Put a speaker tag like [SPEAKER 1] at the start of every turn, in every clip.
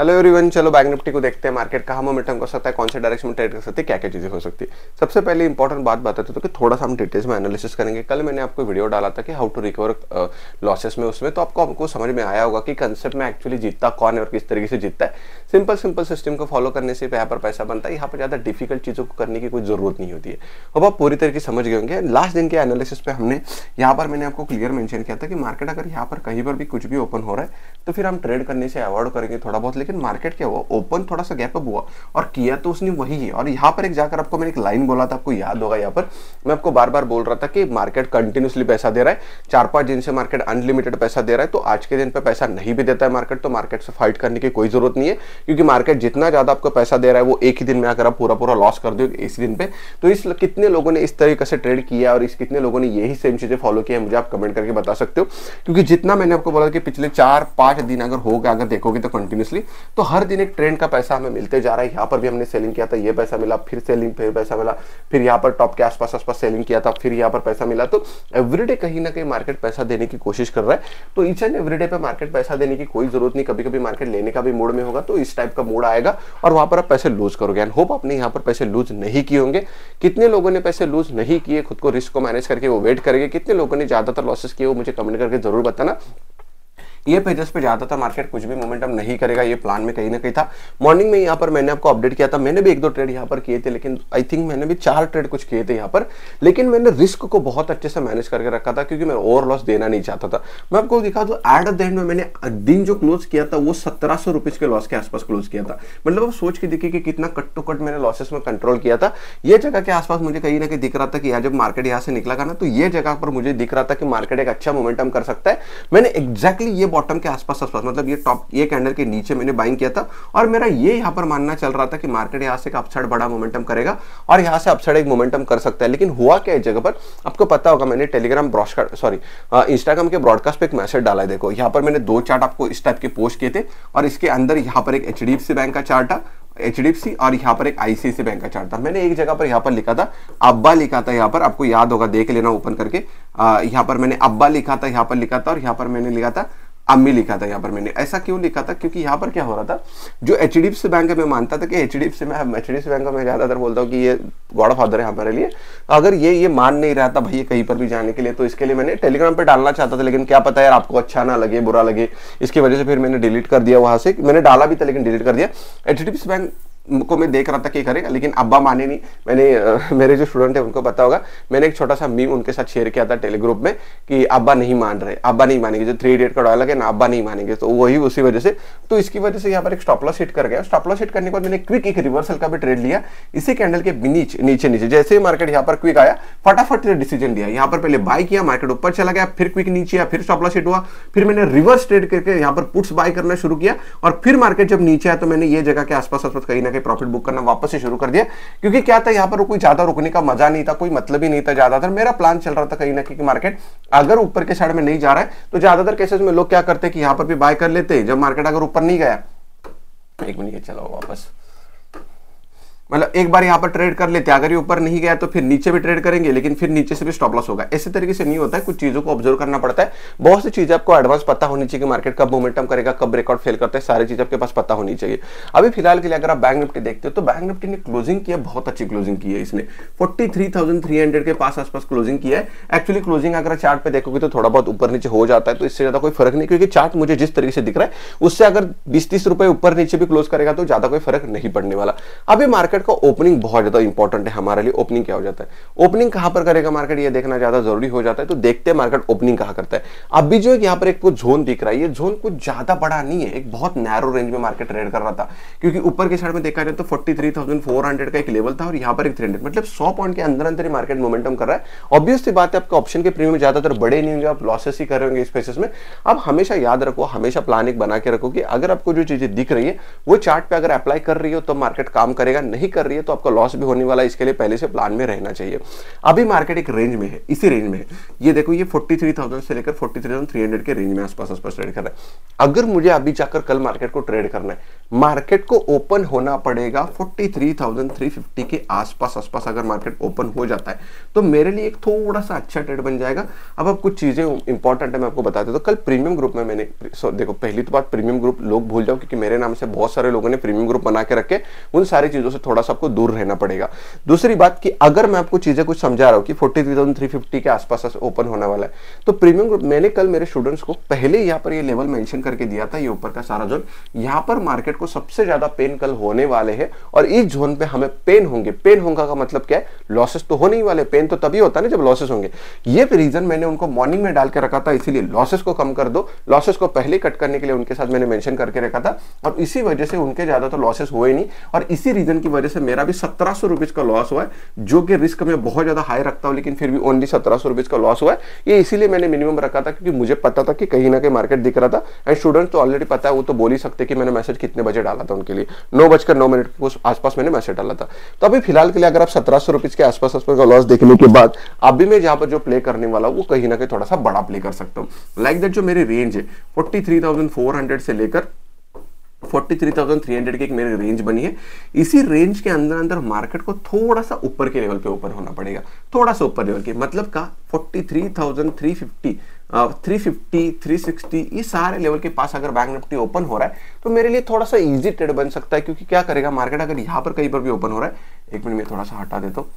[SPEAKER 1] Hello everyone चलो Bank Nifty को देखते हैं मार्केट कहाँ मोमेंटम कर सकता है कौन से डायरेक्शन में ट्रेड कर सकते हैं क्या क्या चीज़ें हो सकती है सबसे पहले इंपॉर्टेंट बात बताते तो कि थोड़ा सा हम डिटेल्स में एनालिसिस करेंगे कल मैंने आपको वीडियो डाला था कि हाउ टू रिकवर लॉसेस में उसमें तो आपको हमको समझ में आया होगा कि कंसेप्ट में एक्चुअली जीतता कौन है और किस तरीके से जीतता है सिंपल सिंपल सिस्टम को फॉलो करने से यहाँ पर पैसा बनता है यहाँ पर ज़्यादा डिफिकल्ट चीज़ों को करने की कोई ज़रूरत नहीं होती है अब आप पूरी तरीके समझ गए होंगे लास्ट दिन के एनालिसिस पे हमने यहाँ पर मैंने आपको क्लियर मेंशन किया था कि मार्केट अगर यहाँ पर कहीं पर भी कुछ भी ओपन हो रहा है तो फिर हम ट्रेड करने से अवॉइड करेंगे थोड़ा बहुत लेकिन मार्केट क्या हुआ ओपन थोड़ा सा गैप अप हुआ और किया तो उसने वही है और यहाँ पर एक जाकर आपको मैंने एक लाइन बोला था आपको याद होगा यहाँ पर मैं आपको बार बार बोल रहा था कि मार्केट कंटिन्यूसली पैसा दे रहा है चार पांच दिन से मार्केट अनलिमिटेड पैसा दे रहा है तो आज के दिन पर पैसा नहीं भी देता है मार्केट तो मार्केट से फाइट करने की कोई जरूरत नहीं है क्योंकि मार्केट जितना ज़्यादा आपको पैसा दे रहा है वो एक ही दिन में अगर आप पूरा पूरा लॉस कर दोगे इस दिन पे तो इस कितने लोगों ने इस तरीके से ट्रेड किया और इस कितने लोगों ने यही सेम चीज़ें फॉलो किया मुझे आप कमेंट करके बता सकते हो क्योंकि जितना मैंने आपको बोला कि पिछले चार पांच दिन अगर होगा अगर देखोगे तो कंटिन्यूसली तो हर दिन एक ट्रेंड का पैसा हमें मिलते जा रहा है यहाँ पर भी हमने सेलिंग किया था ये पैसा मिला फिर सेलिंग फिर पैसा मिला फिर यहाँ पर टॉप के आसपास आसपास सेलिंग किया था फिर यहाँ पर पैसा मिला तो एवरीडे कहीं ना कहीं मार्केट पैसा देने की कोशिश कर रहा है तो ईच एंड एवरीडे पे मार्केट पैसा देने की कोई जरूरत नहीं कभी कभी मार्केट लेने का भी मूड में होगा तो इस टाइप का मोड आएगा और वहां पर आप पैसे लूज करोगे एंड होप आपने यहाँ पर पैसे लूज नहीं किए होंगे कितने लोगों ने पैसे लूज नहीं किए खुद को रिस्क को मैनेज करके वो वेट करेंगे कितने लोगों ने ज्यादातर लॉसेस किए वो मुझे कमेंट करके जरूर बताना ये पेजेस पे था मार्केट कुछ भी मोमेंटम नहीं करेगा ये प्लान में कहीं ना कहीं था मॉर्निंग में यहाँ पर मैंने आपको अपडेट किया था मैंने भी एक दो ट्रेड यहाँ पर किए थे लेकिन आई थिंक मैंने भी चार ट्रेड कुछ किए थे यहाँ पर लेकिन मैंने रिस्क को बहुत अच्छे से मैनेज करके रखा था क्योंकि मैं ओवर लॉस देना नहीं चाहता था मैं आपको दिखा दूँ एट द एंड में मैंने दिन जो क्लोज किया था वो सत्रह सौ के लॉस के आसपास क्लोज किया था मतलब आप सोच के देखिए कि कितना कट टू कट मैंने लॉसेस में कंट्रोल किया था ये जगह के आसपास मुझे कहीं ना कहीं दिख रहा था कि यार जब मार्केट यहाँ से निकला ना तो ये जगह पर मुझे दिख रहा था कि मार्केट एक अच्छा मोमेंटम कर सकता है मैंने एक्जैक्टली ये बॉटम के आसपास आसपास मतलब ये टॉप ये कैंडल के नीचे मैंने बाइंग किया था और मेरा ये यहाँ पर मानना चल रहा था कि मार्केट यहाँ से एक अपसाइड बड़ा मोमेंटम करेगा और यहाँ से अपसाइड एक मोमेंटम कर सकता है लेकिन हुआ क्या इस जगह पर आपको पता होगा मैंने टेलीग्राम ब्रॉडकास्ट सॉरी इंस्टाग्राम के ब्रॉडकास्ट पर एक मैसेज डाला है देखो यहाँ पर मैंने दो चार्ट आपको इस टाइप के पोस्ट किए थे और इसके अंदर यहाँ पर एक एच बैंक का चार्ट था एच और यहाँ पर एक आईसीआईसी बैंक का चार्ट था मैंने एक जगह पर यहाँ पर लिखा था अब्बा लिखा था यहाँ पर आपको याद होगा देख लेना ओपन करके यहाँ पर मैंने अब्बा लिखा था यहाँ पर लिखा था और यहाँ पर मैंने लिखा था अम्मी लिखा था यहाँ पर मैंने ऐसा क्यों लिखा था क्योंकि यहाँ पर क्या हो रहा था जो एच डी एफ बैंक है मैं मानता था कि एच डी एफ मैं एच डी एफ बैंक का मैं ज़्यादातर बोलता हूँ कि ये गॉड फादर है हमारे लिए अगर ये ये मान नहीं रहा था भैया कहीं पर भी जाने के लिए तो इसके लिए मैंने टेलीग्राम पर डालना चाहता था लेकिन क्या पता यार आपको अच्छा ना लगे बुरा लगे इसकी वजह से फिर मैंने डिलीट कर दिया वहां से मैंने डाला भी था लेकिन डिलीट कर दिया एच डी एफ बैंक को मैं देख रहा था कि करेगा लेकिन अब्बा माने नहीं मैंने आ, मेरे जो स्टूडेंट है उनको पता होगा मैंने एक छोटा सा मीम उनके साथ शेयर किया था टेलीग्रुप में कि अब्बा नहीं मान रहे अब्बा नहीं मानेंगे जो थ्री इडियट का डायलॉग है ना अब्बा नहीं मानेंगे तो वही उसी वजह से तो इसकी वजह से यहाँ पर एक स्टॉप लॉस हिट कर गया स्टॉप लॉस हिट करने के बाद मैंने क्विक एक रिवर्सल का भी ट्रेड लिया इसी कैंडल के नीचे नीचे नीचे जैसे ही मार्केट यहाँ पर क्विक आया फटाफट डिसीजन दिया यहाँ पर पहले बाय किया मार्केट ऊपर चला गया फिर क्विक नीचे आया फिर स्टॉप लॉस हिट हुआ फिर मैंने रिवर्स ट्रेड करके यहाँ पर पुट्स बाय करना शुरू किया और फिर मार्केट जब नीचे आया तो मैंने ये जगह के आसपास आसपास कहीं ना करके प्रॉफिट बुक करना वापस से शुरू कर दिया क्योंकि क्या था यहाँ पर कोई ज्यादा रुकने का मजा नहीं था कोई मतलब ही नहीं था ज्यादातर मेरा प्लान चल रहा था कहीं ना कहीं मार्केट अगर ऊपर के साइड में नहीं जा रहा है तो ज्यादातर केसेस में लोग क्या करते हैं कि यहाँ पर भी बाय कर लेते हैं जब मार्केट अगर ऊपर नहीं गया एक मिनट चलो वापस मतलब एक बार यहाँ पर ट्रेड कर लेते हैं अगर ये ऊपर नहीं गया तो फिर नीचे भी ट्रेड करेंगे लेकिन फिर नीचे से भी स्टॉप लॉस होगा ऐसे तरीके से नहीं होता है कुछ चीज़ों को ऑब्जर्व करना पड़ता है बहुत सी चीज़ें आपको एडवांस पता होनी चाहिए कि मार्केट कब मोमेंटम करेगा कब रिकॉर्ड फेल करता है सारी चीज़ आपके पास पता होनी चाहिए अभी फिलहाल के लिए अगर आप बैंक निफ्टी देखते हो तो बैंक निफ्टी ने क्लोजिंग किया बहुत अच्छी क्लोजिंग की है इसने फोर्टी के पास आसपास क्लोजिंग किया है एक्चुअली क्लोजिंग अगर चार्ट पे देखोगे तो थोड़ा बहुत ऊपर नीचे हो जाता है तो इससे ज़्यादा कोई फर्क नहीं क्योंकि चार्ट मुझे जिस तरीके से दिख रहा है उससे अगर बीस तीस रुपए ऊपर नीचे भी क्लोज करेगा तो ज़्यादा कोई फर्क नहीं पड़ने वाला अभी मार्केट मार्केट का ओपनिंग बहुत ज़्यादा इंपॉर्टेंट है हमारे लिए ओपनिंग क्या हो जाता है ओपनिंग कहां पर करेगा मार्केट ये देखना ज़्यादा जरूरी हो जाता है तो देखते हैं मार्केट ओपनिंग कहां करता है अभी जो है यहाँ पर एक कुछ जोन दिख रहा है ये जोन कुछ ज़्यादा बड़ा नहीं है एक बहुत नैरो रेंज में मार्केट ट्रेड कर रहा था क्योंकि ऊपर की साइड में देखा जाए तो फोर्टी का एक लेवल था और यहाँ पर एक थ्री मतलब सौ पॉइंट के अंदर अंदर ही मार्केट मोमेंटम कर रहा है ऑब्वियसली बात है आपके ऑप्शन के प्रीमियम ज़्यादातर बड़े नहीं होंगे आप लॉसेस ही कर रहे होंगे इस फेसिस में आप हमेशा याद रखो हमेशा प्लान एक बना के रखो कि अगर आपको जो चीज़ें दिख रही है वो चार्ट पे अगर अप्लाई कर रही हो तो मार्केट काम करेगा नहीं नहीं कर रही है तो आपका लॉस भी होने वाला है इसके लिए पहले से प्लान में रहना चाहिए अभी मार्केट एक रेंज में है इसी रेंज में है ये देखो ये 43,000 से लेकर 43,300 के रेंज में आसपास आसपास ट्रेड कर रहा है अगर मुझे अभी जाकर कल मार्केट को ट्रेड करना है मार्केट को ओपन होना पड़ेगा 43,350 के आसपास आसपास अगर मार्केट ओपन हो जाता है तो मेरे लिए एक थोड़ा सा अच्छा ट्रेड बन जाएगा अब अब कुछ चीज़ें इंपॉर्टेंट है मैं आपको बता देता तो कल प्रीमियम ग्रुप में मैंने देखो पहली तो बात प्रीमियम ग्रुप लोग भूल जाओ क्योंकि मेरे नाम से बहुत सारे लोगों ने प्रीमियम ग्रुप बना के रखे उन सारी चीज़ों से थोड़ा थोड़ा सा आपको दूर रहना पड़ेगा दूसरी बात कि अगर मैं आपको चीज़ें कुछ समझा रहा हूँ कि forty three thousand three fifty के आसपास ओपन होने वाला है तो प्रीमियम ग्रुप मैंने कल मेरे स्टूडेंट्स को पहले यहाँ पर ये लेवल मेंशन करके दिया था ये ऊपर का सारा जोन यहाँ पर मार्केट को सबसे ज़्यादा पेन कल होने वाले है और इस जोन पे हमें पेन होंगे पेन होगा का मतलब क्या है लॉसेस तो होने ही वाले पेन तो तभी होता है ना जब लॉसेस होंगे ये रीज़न मैंने उनको मॉर्निंग में डाल के रखा था इसीलिए लॉसेस को कम कर दो लॉसेस को पहले कट करने के लिए उनके साथ मैंने मेंशन करके रखा था और इसी वजह से उनके ज़्यादा तो लॉसेस हुए नहीं और इसी रीज़न की वजह वजह से मेरा भी सत्रह सौ रुपीज का लॉस हुआ है जो कि रिस्क में बहुत ज्यादा हाई रखता हूं लेकिन फिर भी ओनली सत्रह सौ रुपीज का लॉस हुआ है ये इसीलिए मैंने मिनिमम रखा था क्योंकि मुझे पता था कि कहीं ना कहीं मार्केट दिख रहा था एंड स्टूडेंट तो ऑलरेडी पता है वो तो बोल ही सकते कि मैंने मैसेज कितने बजे डाला था उनके लिए नौ बजकर नौ मिनट के आसपास मैंने मैसेज डाला था तो अभी फिलहाल के लिए अगर आप सत्रह सौ रुपीज के आसपास आसपास का लॉस देखने के बाद अभी मैं जहां पर जो प्ले करने वाला हूँ वो कहीं ना कहीं थोड़ा सा बड़ा प्ले कर सकता हूँ लाइक दैट जो मेरी रेंज है forty three thousand four hundred से लेकर 43,300 की एक मेरी रेंज बनी है इसी रेंज के अंदर अंदर मार्केट को थोड़ा सा ऊपर के लेवल पे ऊपर होना पड़ेगा थोड़ा सा ऊपर लेवल के मतलब का 43,350 three thousand three fifty three sixty ये सारे लेवल के पास अगर बैंक निफ्टी ओपन हो रहा है तो मेरे लिए थोड़ा सा इजी ट्रेड बन सकता है क्योंकि क्या करेगा मार्केट अगर यहां पर कहीं पर भी ओपन हो रहा है एक मिनट में थोड़ा सा हटा देता तो। हूँ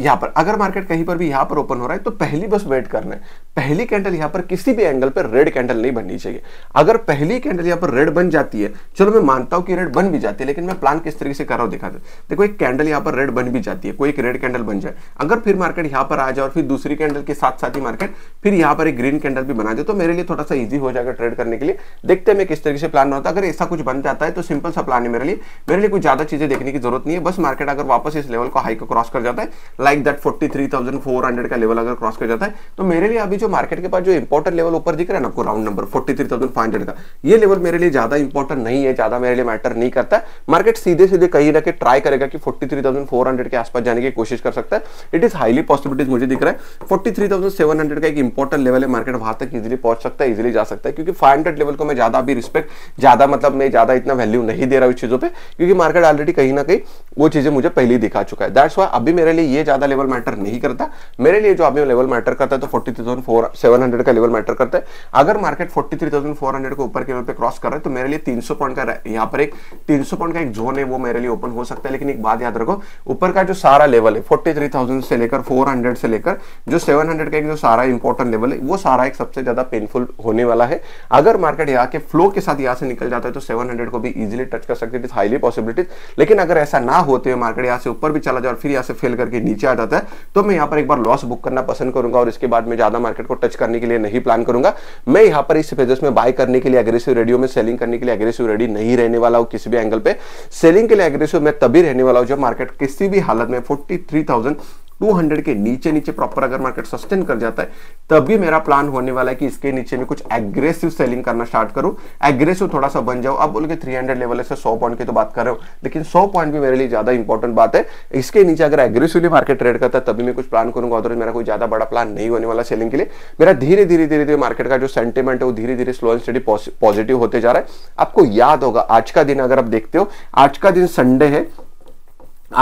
[SPEAKER 1] यहाँ पर अगर मार्केट कहीं पर भी यहाँ पर ओपन हो रहा है तो पहली बस वेट करना है पहली कैंडल यहां पर किसी भी एंगल पर रेड कैंडल नहीं बननी चाहिए अगर पहली कैंडल यहां पर रेड बन जाती है चलो मैं मानता हूं कि रेड बन भी जाती है लेकिन मैं प्लान किस तरीके से कर रहा हूं दिखा दे देखो एक कैंडल यहां पर रेड बन भी जाती है कोई एक रेड कैंडल बन जाए अगर फिर मार्केट यहां पर आ जाए और फिर दूसरी कैंडल के साथ साथ ही मार्केट फिर यहां पर एक ग्रीन कैंडल भी बना दे तो मेरे लिए थोड़ा सा ईजी हो जाएगा ट्रेड करने के लिए देखते हैं मैं किस तरीके से प्लान बनाता अगर ऐसा कुछ बन जाता है तो सिंपल सा प्लान है मेरे लिए मेरे लिए कुछ ज्यादा चीजें देखने की जरूरत नहीं है बस मार्केट अगर वापस इस लेवल को हाई को क्रॉस कर जाता है लाइक दैट फोर्टी का लेवल अगर क्रॉस कर जाता है तो मेरे लिए अभी जो मार्केट के पास जो इंपॉर्टेंट लेवल ऊपर दिख रहा है ना आपको round number forty three thousand five hundred का ये लेवल मेरे लिए ज्यादा इंपॉर्टेंट नहीं है ज्यादा मेरे लिए मैटर नहीं करता मार्केट सीधे सीधे कहीं ना कहीं ट्राई करेगा कि forty three thousand four hundred के आसपास जाने की कोशिश कर सकता है इट इज हाईली पॉसिबिलिटीज मुझे दिख रहा है forty three thousand seven hundred का एक इंपॉर्टेंट लेवल है मार्केट वहां तक इजिली पहुंच सकता है इजिली जा सकता है क्योंकि फाइव हंड्रेड लेवल को मैं ज्यादा अभी रिस्पेक्ट ज्यादा मतलब मैं ज्यादा इतना वैल्यू नहीं दे रहा हूँ इस चीजों पर क्योंकि मार्केट ऑलरेडी कहीं ना कहीं वो चीजें मुझे पहले दिखा चुका है दैट्स वाई अभी मेरे लिए ये ज्यादा लेवल मैटर नहीं करता मेरे लिए जो अभी लेवल मैटर करता है तो forty three thousand four seven hundred का लेवल मैटर करता है अगर market forty three thousand four hundred के ऊपर के लेवल पे क्रॉस कर रहा है तो मेरे लिए तीन सौ पॉइंट का यहाँ पर एक तीन सौ पॉइंट का एक जोन है वो मेरे लिए ओपन हो सकता है लेकिन एक बात याद रखो ऊपर का जो सारा लेवल है फोर्टी थ्री थाउजेंड से लेकर फोर हंड्रेड से लेकर जो सेवन हंड्रेड का एक जो सारा इंपॉर्टेंट लेवल है वो सारा एक सबसे ज्यादा पेनफुल होने वाला है अगर मार्केट यहाँ के फ्लो के साथ यहाँ से निकल जाता है तो सेवन हंड्रेड को भी इजिली टच कर सकते इट इज हाईली पॉसिबिलिटीज लेकिन अगर ऐसा ना होते हुए मार्केट यहाँ से ऊपर भी चला जाए और फिर यहाँ से फेल करके नीचे आ जाता है तो मैं यहाँ पर एक बार लॉस बुक करना पसंद करूंगा और इसके बाद में ज्यादा मार्केट मार्केट को टच करने के लिए नहीं प्लान करूंगा मैं यहां पर इस फेजेस में बाय करने के लिए अग्रेसिव रेडियो में सेलिंग करने के लिए अग्रेसिव रेडी नहीं रहने वाला हूं किसी भी एंगल पे सेलिंग के लिए अग्रेसिव मैं तभी रहने वाला हूं जब मार्केट किसी भी हालत में फोर्टी 200 के नीचे नीचे प्रॉपर अगर मार्केट सस्टेन कर जाता है तब भी मेरा प्लान होने वाला है कि इसके नीचे में कुछ एग्रेसिव सेलिंग करना स्टार्ट करूं एग्रेसिव थोड़ा सा बन जाओ अब बोल के 300 लेवल से 100 पॉइंट की तो बात कर रहे हो लेकिन 100 पॉइंट भी मेरे लिए ज्यादा इंपॉर्टेंट बात है इसके नीचे अगर एग्रेसिवली मार्केट ट्रेड करता है तभी मैं कुछ प्लान करूंगा अदरवाइज मेरा कोई ज्यादा बड़ा प्लान नहीं होने वाला सेलिंग के लिए मेरा धीरे धीरे धीरे धीरे मार्केट का जो सेंटिमेंट है वो धीरे धीरे स्लो एंड स्टडी पॉजिटिव होते जा रहा है आपको याद होगा आज का दिन अगर आप देखते हो आज का दिन संडे है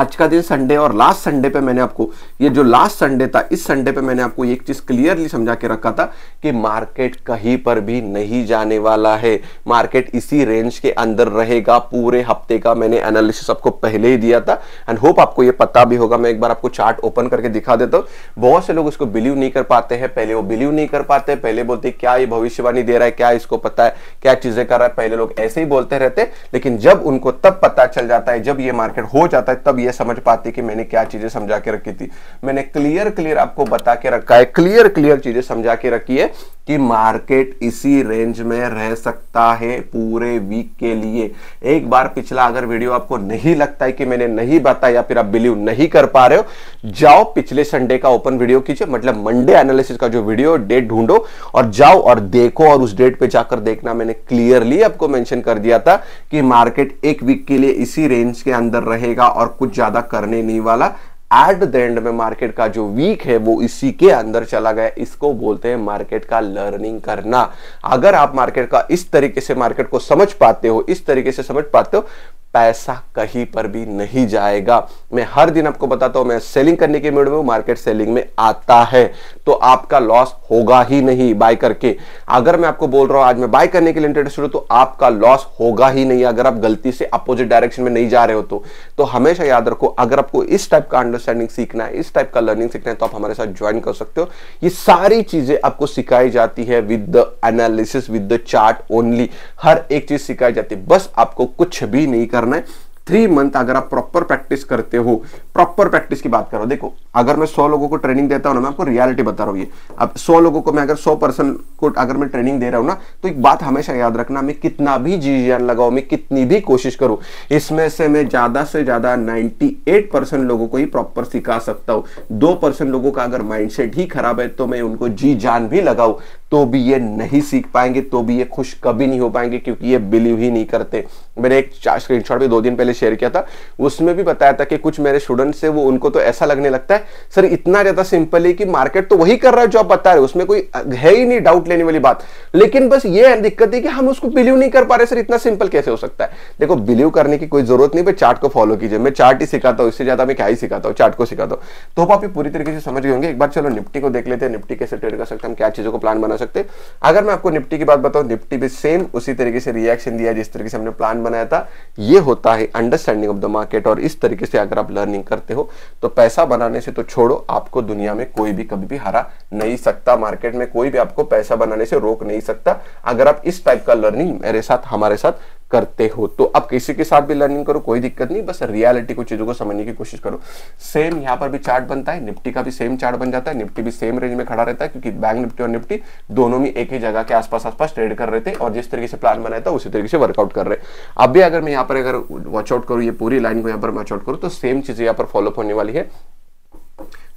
[SPEAKER 1] आज का दिन संडे और लास्ट संडे पे मैंने आपको ये जो लास्ट संडे था इस संडे पे मैंने आपको एक चीज क्लियरली समझा के रखा था कि मार्केट कहीं पर भी नहीं जाने वाला है मार्केट इसी रेंज के अंदर रहेगा पूरे हफ्ते का मैंने एनालिसिस आपको पहले ही दिया था एंड होप आपको ये पता भी होगा मैं एक बार आपको चार्ट ओपन करके दिखा देता हूँ बहुत से लोग इसको बिलीव नहीं कर पाते हैं पहले वो बिलीव नहीं कर पाते पहले बोलते क्या ये भविष्यवाणी दे रहा है क्या इसको पता है क्या चीजें कर रहा है पहले लोग ऐसे ही बोलते रहते लेकिन जब उनको तब पता चल जाता है जब ये मार्केट हो जाता है तब ये समझ पाते कि मैंने क्या चीजें समझा के रखी थी मैंने क्लियर क्लियर आपको बता के रखा है क्लियर क्लियर चीजें समझा के रखी है कि मार्केट इसी रेंज में रह सकता है पूरे वीक के लिए एक बार पिछला अगर वीडियो आपको नहीं लगता है कि मैंने नहीं बताया या फिर आप बिलीव नहीं कर पा रहे हो जाओ पिछले संडे का ओपन वीडियो कीजिए मतलब मंडे एनालिसिस का जो वीडियो डेट ढूंढो और जाओ और देखो और उस डेट पे जाकर देखना मैंने क्लियरली आपको मैंशन कर दिया था कि मार्केट एक वीक के लिए इसी रेंज के अंदर रहेगा और कुछ कुछ ज्यादा करने नहीं वाला एट द एंड में मार्केट का जो वीक है वो इसी के अंदर चला गया इसको बोलते हैं मार्केट का लर्निंग करना अगर आप मार्केट का इस तरीके से मार्केट को समझ पाते हो इस तरीके से समझ पाते हो पैसा कहीं पर भी नहीं जाएगा मैं हर दिन आपको बताता हूं मैं सेलिंग करने के मूड में हूं मार्केट सेलिंग में आता है तो आपका लॉस होगा ही नहीं बाय करके अगर मैं आपको बोल रहा हूं आज मैं बाय करने के लिए इंटरेस्ट हूं तो आपका लॉस होगा ही नहीं अगर आप गलती से अपोजिट डायरेक्शन में नहीं जा रहे हो तो, तो हमेशा याद रखो अगर आपको इस टाइप का अंडरस्टैंडिंग सीखना है इस टाइप का लर्निंग सीखना है तो आप हमारे साथ ज्वाइन कर सकते हो ये सारी चीजें आपको सिखाई जाती है with the analysis with the chart only हर एक चीज सिखाई जाती है बस आपको कुछ भी नहीं कर шикарная. थ्री मंथ अगर आप प्रॉपर प्रैक्टिस करते हो प्रॉपर प्रैक्टिस की बात करो देखो अगर मैं सौ लोगों को ट्रेनिंग देता हूं ना मैं आपको रियलिटी बता रहा हूँ ये अब सौ लोगों को मैं अगर सौ पर्सन को अगर मैं ट्रेनिंग दे रहा हूं ना तो एक बात हमेशा याद रखना मैं कितना भी जी जान लगाओ मैं कितनी भी कोशिश करूं इसमें से मैं ज़्यादा से ज़्यादा नाइन्टी लोगों को ही प्रॉपर सिखा सकता हूँ दो लोगों का अगर माइंड ही खराब है तो मैं उनको जी जान भी लगाऊ तो भी ये नहीं सीख पाएंगे तो भी ये खुश कभी नहीं हो पाएंगे क्योंकि ये बिलीव ही नहीं करते मैंने एक स्क्रीनशॉट भी दो दिन पहले मैंने शेयर किया था उसमें भी बताया था कि कुछ मेरे स्टूडेंट से वो उनको तो ऐसा लगने लगता है सर इतना ज़्यादा सिंपल है कि मार्केट तो वही कर रहा है जो आप बता रहे हो उसमें कोई है ही नहीं डाउट लेने वाली बात लेकिन बस ये दिक्कत है कि हम उसको बिलीव नहीं कर पा रहे सर इतना सिंपल कैसे हो सकता है देखो बिलीव करने की कोई जरूरत नहीं पर चार्ट को फॉलो कीजिए मैं चार्ट ही सिखाता हूँ इससे ज़्यादा मैं क्या ही सिखाता हूँ चार्ट को सिखाता हूँ तो आप ये पूरी तरीके से समझ गए होंगे एक बार चलो निफ्टी को देख लेते हैं निफ्टी कैसे ट्रेड कर सकते हैं हम क्या चीज़ों को प्लान बना सकते हैं अगर मैं आपको निफ्टी की बात बताऊं निफ्टी भी सेम उसी तरीके से रिएक्शन दिया जिस तरीके से हमने प्लान बनाया था ये होता है अंडरस्टैंडिंग ऑफ द मार्केट और इस तरीके से अगर आप लर्निंग करते हो तो पैसा बनाने से तो छोड़ो आपको दुनिया में कोई भी कभी भी हरा नहीं सकता मार्केट में कोई भी आपको पैसा बनाने से रोक नहीं सकता अगर आप इस टाइप का लर्निंग मेरे साथ हमारे साथ करते हो तो अब किसी के साथ भी लर्निंग करो कोई दिक्कत नहीं बस रियलिटी को चीजों को समझने की कोशिश करो सेम यहां पर भी चार्ट बनता है निफ्टी का भी सेम चार्ट बन जाता है निफ्टी भी सेम रेंज में खड़ा रहता है क्योंकि बैंक निफ्टी और निफ्टी दोनों में एक ही जगह के आसपास आसपास ट्रेड कर रहे थे और जिस तरीके से प्लान बनाया था उसी तरीके से वर्कआउट कर रहे अब भी अगर मैं यहाँ पर अगर वॉचआउट करूँ ये पूरी लाइन को यहाँ पर वॉचआउट करूँ तो सेम चीज यहाँ पर फॉलोअप होने वाली है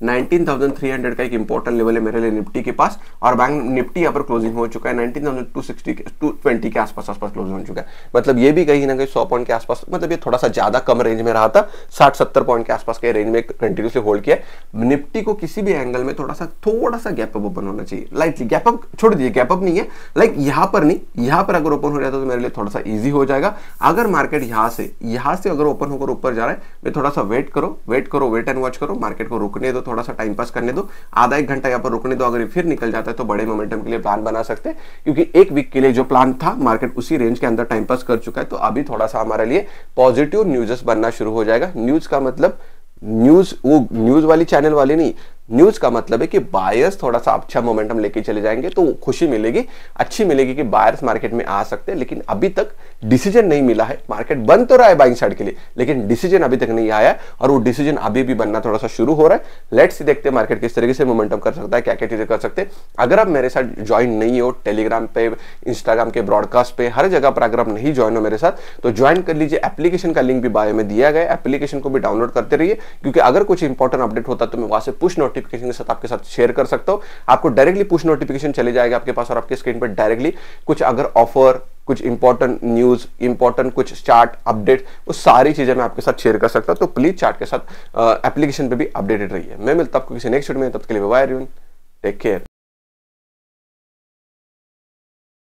[SPEAKER 1] 19,300 का एक इंपॉर्टेंट लेवल है मेरे लिए निफ्टी के पास और बैंक निफ्टी यहाँ पर क्लोजिंग हो चुका है 19,260 220 के आसपास आसपास क्लोजिंग हो चुका है मतलब ये भी कहीं ना कहीं 100 पॉइंट के आसपास मतलब ये थोड़ा सा ज्यादा कम रेंज में रहा था 60-70 पॉइंट के आसपास के रेंज में कंटिन्यूसली होल्ड किया निफ्टी को किसी भी एंगल में थोड़ा सा थोड़ा सा गैप अप ओपन होना चाहिए लाइटली गैप अप छोड़ दीजिए गैप अप नहीं है लाइक यहाँ पर नहीं यहाँ पर अगर ओपन हो जाता तो मेरे लिए थोड़ा सा ईजी हो जाएगा अगर मार्केट यहाँ से यहाँ से अगर ओपन होकर ऊपर जा रहा है मैं थोड़ा सा वेट करो वेट करो वेट एंड वॉच करो मार्केट को रुकने दो थोड़ा सा टाइम पास करने दो आधा एक घंटा यहाँ पर रुकने दो अगर फिर निकल जाता है तो बड़े मोमेंटम के लिए प्लान बना सकते हैं क्योंकि एक वीक के लिए जो प्लान था मार्केट उसी रेंज के अंदर टाइम पास कर चुका है तो अभी थोड़ा सा हमारे लिए पॉजिटिव न्यूजेस बनना शुरू हो जाएगा न्यूज का मतलब न्यूज वो न्यूज वाली चैनल वाली नहीं न्यूज का मतलब है कि बायर्स थोड़ा सा अच्छा मोमेंटम लेके चले जाएंगे तो खुशी मिलेगी अच्छी मिलेगी कि बायर्स मार्केट में आ सकते हैं लेकिन अभी तक डिसीजन नहीं मिला है मार्केट बंद तो रहा है बाइंग साइड के लिए लेकिन डिसीजन अभी तक नहीं आया और वो डिसीजन अभी भी बनना थोड़ा सा शुरू हो रहा है लेट्स देखते हैं मार्केट किस तरीके से मोमेंटम कर सकता है क्या क्या चीजें कर सकते हैं अगर आप मेरे साथ ज्वाइन नहीं हो टेलीग्राम पे इंस्टाग्राम के ब्रॉडकास्ट पे हर जगह पर अगर आप नहीं ज्वाइन हो मेरे साथ तो ज्वाइन कर लीजिए एप्लीकेशन का लिंक भी बायो में दिया गया एप्लीकेशन को भी डाउनलोड करते रहिए क्योंकि अगर कुछ इंपॉर्टेंट अपडेट होता तो मैं वहां से पूछ नोट नोटिफिकेशन के साथ आपके साथ शेयर कर सकता हूँ आपको डायरेक्टली पुश नोटिफिकेशन चले जाएगा आपके पास और आपके स्क्रीन पर डायरेक्टली कुछ अगर ऑफर कुछ इंपॉर्टेंट न्यूज इंपॉर्टेंट कुछ चार्ट अपडेट वो सारी चीजें मैं आपके साथ शेयर कर सकता हूँ तो प्लीज चार्ट के साथ एप्लीकेशन पर भी अपडेटेड रहिए मैं मिलता आपको किसी नेक्स्ट वीडियो में तब के लिए टेक केयर